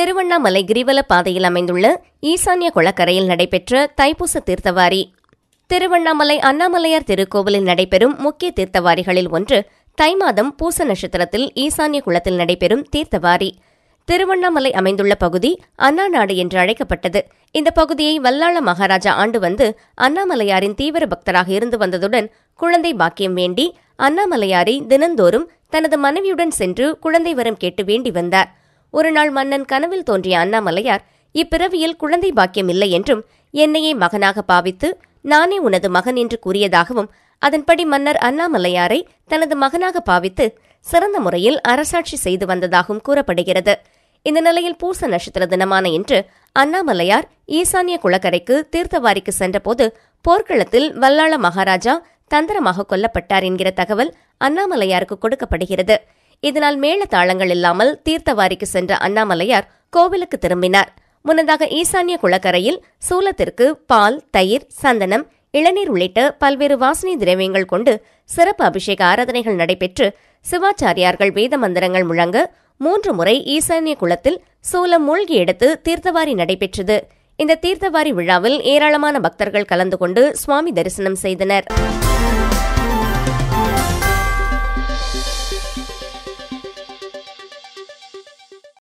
திருவண்ணாமலை கிரிவல பாதையில் அமைந்துள்ள ஈசான்ய குளக்கரையில் நடைபெற்ற தைப்பூச தீர்த்தவாரி திருவண்ணாமலை அண்ணாமலையார் திருக்கோவிலில் நடைபெறும் முக்கிய தீர்த்தவாரிகளில் ஒன்று தை மாதம் பூச நட்சத்திரத்தில் ஈசான்ய குளத்தில் நடைபெறும் தீர்த்தவாரி திருவண்ணாமலை அமைந்துள்ள பகுதி அண்ணா நாடு என்று அழைக்கப்பட்டது இந்த பகுதியை வல்லாள மகாராஜா ஆண்டு வந்து அண்ணாமலையாரின் தீவிர பக்தராக இருந்து வந்ததுடன் குழந்தை பாக்கியம் வேண்டி அண்ணாமலையாரை தினந்தோறும் தனது மனைவியுடன் சென்று குழந்தை வரம் கேட்டு வேண்டி வந்தார் ஒருநாள் மன்னன் கனவில் தோன்றிய அண்ணாமலையார் இப்பிறவியில் குழந்தை பாக்கியம் இல்லை என்றும் என்னையே மகனாக பாவித்து நானே உனது மகன் என்று கூறியதாகவும் அதன்படி மன்னர் அண்ணாமலையாரை தனது மகனாக பாவித்து சிறந்த முறையில் அரசாட்சி செய்து வந்ததாகவும் கூறப்படுகிறது இந்த நிலையில் பூச நட்சத்திர தினமான இன்று அண்ணாமலையார் ஈசானிய குளக்கரைக்கு தீர்த்தவாரிக்கு சென்றபோது போர்க்களத்தில் வல்லாள மகாராஜா தந்திரமாக கொல்லப்பட்டார் என்கிற தகவல் அண்ணாமலையாருக்கு கொடுக்கப்படுகிறது இதனால் மேள தாளங்கள் இல்லாமல் தீர்த்தவாரிக்கு சென்ற அண்ணாமலையார் கோவிலுக்கு திரும்பினார் முன்னதாக ஈசான்ய குளக்கரையில் சூலத்திற்கு பால் தயிர் சந்தனம் இளநீர் உள்ளிட்ட பல்வேறு வாசனை திரவியங்கள் கொண்டு சிறப்பு அபிஷேக ஆராதனைகள் நடைபெற்று சிவாச்சாரியார்கள் வேத மந்திரங்கள் முழங்க மூன்று முறை ஈசான்ய குளத்தில் சூலம் மூழ்கி எடுத்து தீர்த்தவாரி நடைபெற்றது இந்த தீர்த்தவாரி விழாவில் ஏராளமான பக்தர்கள் கலந்து கொண்டு சுவாமி தரிசனம் செய்தனர்